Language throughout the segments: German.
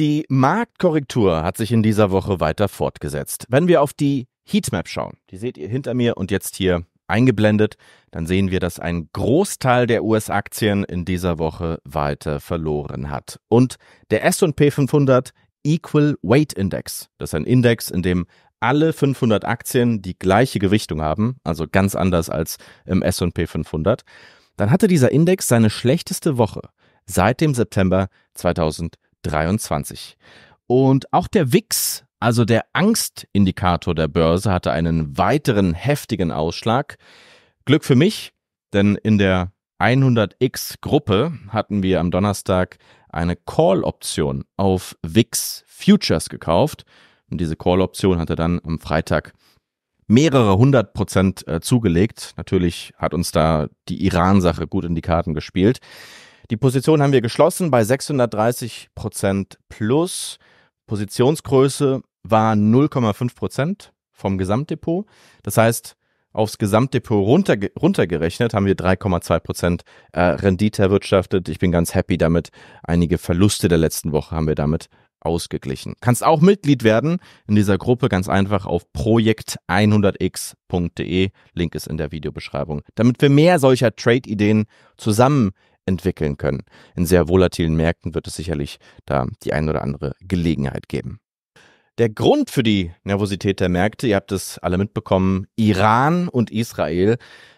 Die Marktkorrektur hat sich in dieser Woche weiter fortgesetzt. Wenn wir auf die Heatmap schauen, die seht ihr hinter mir und jetzt hier eingeblendet, dann sehen wir, dass ein Großteil der US-Aktien in dieser Woche weiter verloren hat. Und der SP 500 Equal Weight Index, das ist ein Index, in dem alle 500 Aktien die gleiche Gewichtung haben, also ganz anders als im SP 500, dann hatte dieser Index seine schlechteste Woche seit dem September 2000. 23. Und auch der WIX, also der Angstindikator der Börse, hatte einen weiteren heftigen Ausschlag. Glück für mich, denn in der 100x-Gruppe hatten wir am Donnerstag eine Call-Option auf Wix Futures gekauft. Und diese Call-Option hatte dann am Freitag mehrere hundert Prozent äh, zugelegt. Natürlich hat uns da die Iran-Sache gut in die Karten gespielt. Die Position haben wir geschlossen bei 630 Prozent plus. Positionsgröße war 0,5 Prozent vom Gesamtdepot. Das heißt, aufs Gesamtdepot runter, runtergerechnet haben wir 3,2 Prozent äh, Rendite erwirtschaftet. Ich bin ganz happy damit. Einige Verluste der letzten Woche haben wir damit ausgeglichen. Kannst auch Mitglied werden in dieser Gruppe ganz einfach auf projekt100x.de. E. Link ist in der Videobeschreibung. Damit wir mehr solcher Trade-Ideen zusammen entwickeln können. In sehr volatilen Märkten wird es sicherlich da die ein oder andere Gelegenheit geben. Der Grund für die Nervosität der Märkte, ihr habt es alle mitbekommen, Iran und Israel,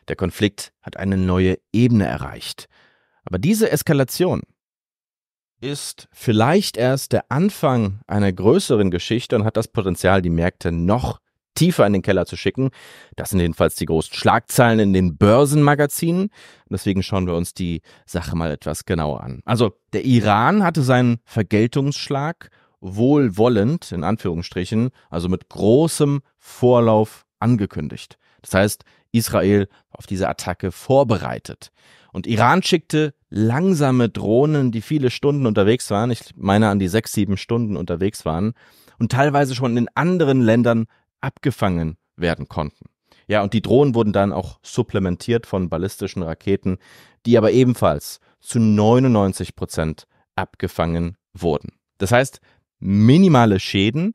der Konflikt hat eine neue Ebene erreicht. Aber diese Eskalation ist vielleicht erst der Anfang einer größeren Geschichte und hat das Potenzial, die Märkte noch tiefer in den Keller zu schicken. Das sind jedenfalls die großen Schlagzeilen in den Börsenmagazinen. Deswegen schauen wir uns die Sache mal etwas genauer an. Also der Iran hatte seinen Vergeltungsschlag wohlwollend, in Anführungsstrichen, also mit großem Vorlauf angekündigt. Das heißt, Israel auf diese Attacke vorbereitet. Und Iran schickte langsame Drohnen, die viele Stunden unterwegs waren, ich meine an die sechs, sieben Stunden unterwegs waren, und teilweise schon in anderen Ländern abgefangen werden konnten. Ja, und die Drohnen wurden dann auch supplementiert von ballistischen Raketen, die aber ebenfalls zu 99 Prozent abgefangen wurden. Das heißt, minimale Schäden,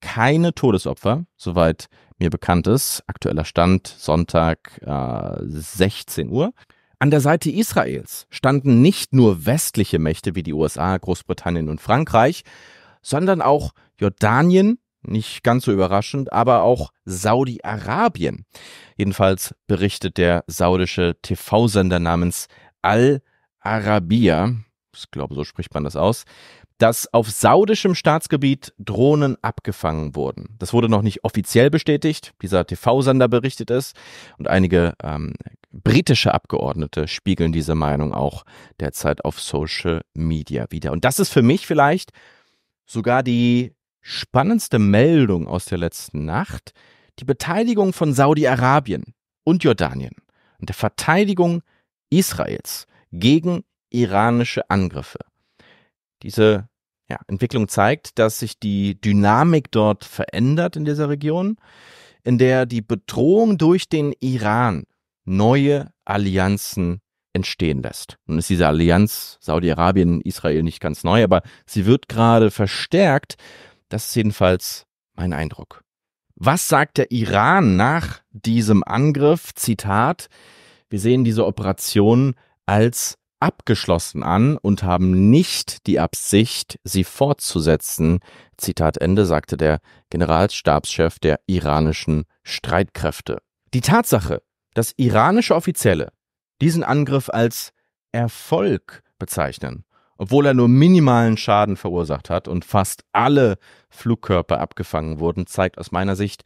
keine Todesopfer, soweit mir bekannt ist. Aktueller Stand Sonntag äh, 16 Uhr. An der Seite Israels standen nicht nur westliche Mächte wie die USA, Großbritannien und Frankreich, sondern auch Jordanien, nicht ganz so überraschend, aber auch Saudi-Arabien. Jedenfalls berichtet der saudische TV-Sender namens Al-Arabiya, ich glaube, so spricht man das aus, dass auf saudischem Staatsgebiet Drohnen abgefangen wurden. Das wurde noch nicht offiziell bestätigt, dieser TV-Sender berichtet es und einige ähm, britische Abgeordnete spiegeln diese Meinung auch derzeit auf Social Media wieder. Und das ist für mich vielleicht sogar die Spannendste Meldung aus der letzten Nacht: die Beteiligung von Saudi-Arabien und Jordanien und der Verteidigung Israels gegen iranische Angriffe. Diese ja, Entwicklung zeigt, dass sich die Dynamik dort verändert in dieser Region, in der die Bedrohung durch den Iran neue Allianzen entstehen lässt. Nun ist diese Allianz Saudi-Arabien, Israel nicht ganz neu, aber sie wird gerade verstärkt das ist jedenfalls mein Eindruck. Was sagt der Iran nach diesem Angriff? Zitat, wir sehen diese Operation als abgeschlossen an und haben nicht die Absicht, sie fortzusetzen. Zitat Ende, sagte der Generalstabschef der iranischen Streitkräfte. Die Tatsache, dass iranische Offizielle diesen Angriff als Erfolg bezeichnen, obwohl er nur minimalen Schaden verursacht hat und fast alle Flugkörper abgefangen wurden, zeigt aus meiner Sicht,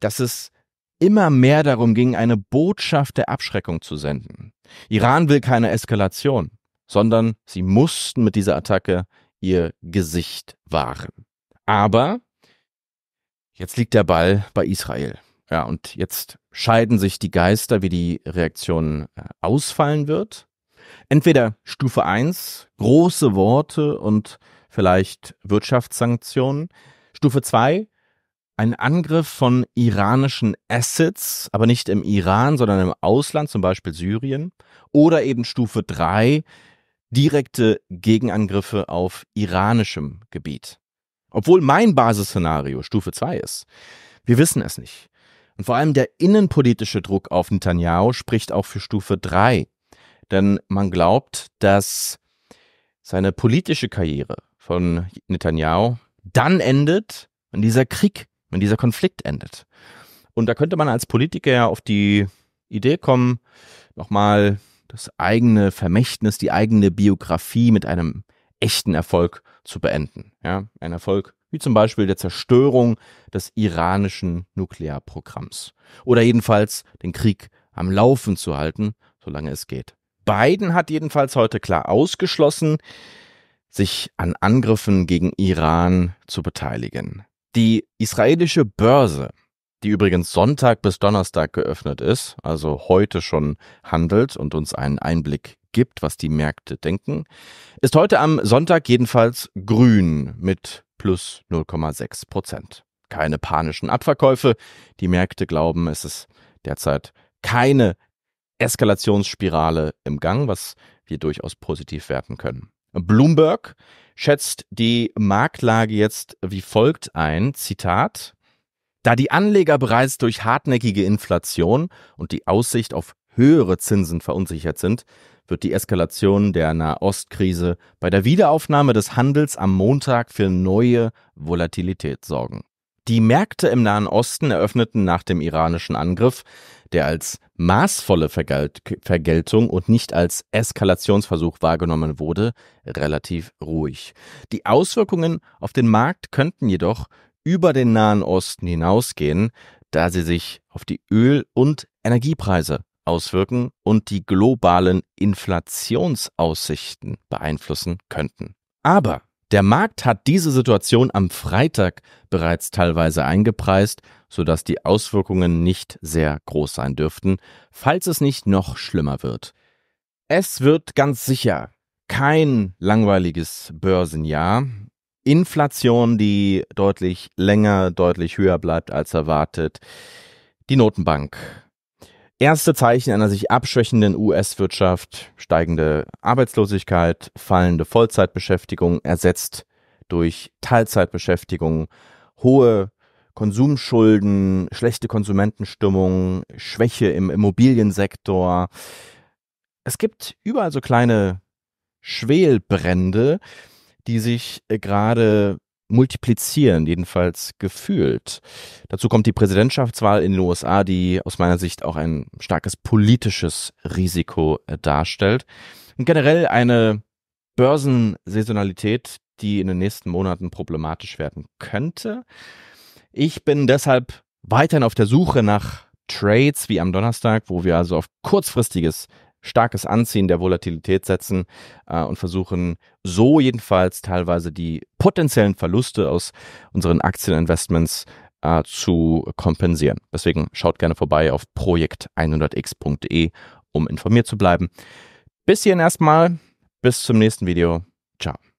dass es immer mehr darum ging, eine Botschaft der Abschreckung zu senden. Iran will keine Eskalation, sondern sie mussten mit dieser Attacke ihr Gesicht wahren. Aber jetzt liegt der Ball bei Israel. Ja, und jetzt scheiden sich die Geister, wie die Reaktion äh, ausfallen wird. Entweder Stufe 1, große Worte und vielleicht Wirtschaftssanktionen. Stufe 2, ein Angriff von iranischen Assets, aber nicht im Iran, sondern im Ausland, zum Beispiel Syrien. Oder eben Stufe 3, direkte Gegenangriffe auf iranischem Gebiet. Obwohl mein Basisszenario Stufe 2 ist. Wir wissen es nicht. Und vor allem der innenpolitische Druck auf Netanyahu spricht auch für Stufe 3 denn man glaubt, dass seine politische Karriere von Netanyahu dann endet, wenn dieser Krieg, wenn dieser Konflikt endet. Und da könnte man als Politiker ja auf die Idee kommen, nochmal das eigene Vermächtnis, die eigene Biografie mit einem echten Erfolg zu beenden. Ja, ein Erfolg wie zum Beispiel der Zerstörung des iranischen Nuklearprogramms. Oder jedenfalls den Krieg am Laufen zu halten, solange es geht. Biden hat jedenfalls heute klar ausgeschlossen, sich an Angriffen gegen Iran zu beteiligen. Die israelische Börse, die übrigens Sonntag bis Donnerstag geöffnet ist, also heute schon handelt und uns einen Einblick gibt, was die Märkte denken, ist heute am Sonntag jedenfalls grün mit plus 0,6 Prozent. Keine panischen Abverkäufe. Die Märkte glauben, es ist derzeit keine Eskalationsspirale im Gang, was wir durchaus positiv werten können. Bloomberg schätzt die Marktlage jetzt wie folgt ein, Zitat, da die Anleger bereits durch hartnäckige Inflation und die Aussicht auf höhere Zinsen verunsichert sind, wird die Eskalation der Nahostkrise bei der Wiederaufnahme des Handels am Montag für neue Volatilität sorgen. Die Märkte im Nahen Osten eröffneten nach dem iranischen Angriff, der als maßvolle Vergeltung und nicht als Eskalationsversuch wahrgenommen wurde, relativ ruhig. Die Auswirkungen auf den Markt könnten jedoch über den Nahen Osten hinausgehen, da sie sich auf die Öl- und Energiepreise auswirken und die globalen Inflationsaussichten beeinflussen könnten. Aber der Markt hat diese Situation am Freitag bereits teilweise eingepreist, sodass die Auswirkungen nicht sehr groß sein dürften, falls es nicht noch schlimmer wird. Es wird ganz sicher kein langweiliges Börsenjahr. Inflation, die deutlich länger, deutlich höher bleibt als erwartet. Die Notenbank erste Zeichen einer sich abschwächenden US-Wirtschaft, steigende Arbeitslosigkeit, fallende Vollzeitbeschäftigung ersetzt durch Teilzeitbeschäftigung, hohe Konsumschulden, schlechte Konsumentenstimmung, Schwäche im Immobiliensektor. Es gibt überall so kleine Schwelbrände, die sich äh, gerade multiplizieren, jedenfalls gefühlt. Dazu kommt die Präsidentschaftswahl in den USA, die aus meiner Sicht auch ein starkes politisches Risiko äh, darstellt. Und generell eine Börsensaisonalität, die in den nächsten Monaten problematisch werden könnte. Ich bin deshalb weiterhin auf der Suche nach Trades wie am Donnerstag, wo wir also auf kurzfristiges starkes Anziehen der Volatilität setzen äh, und versuchen so jedenfalls teilweise die potenziellen Verluste aus unseren Aktieninvestments äh, zu kompensieren. Deswegen schaut gerne vorbei auf projekt100x.de, um informiert zu bleiben. Bis hierhin erstmal, bis zum nächsten Video. Ciao.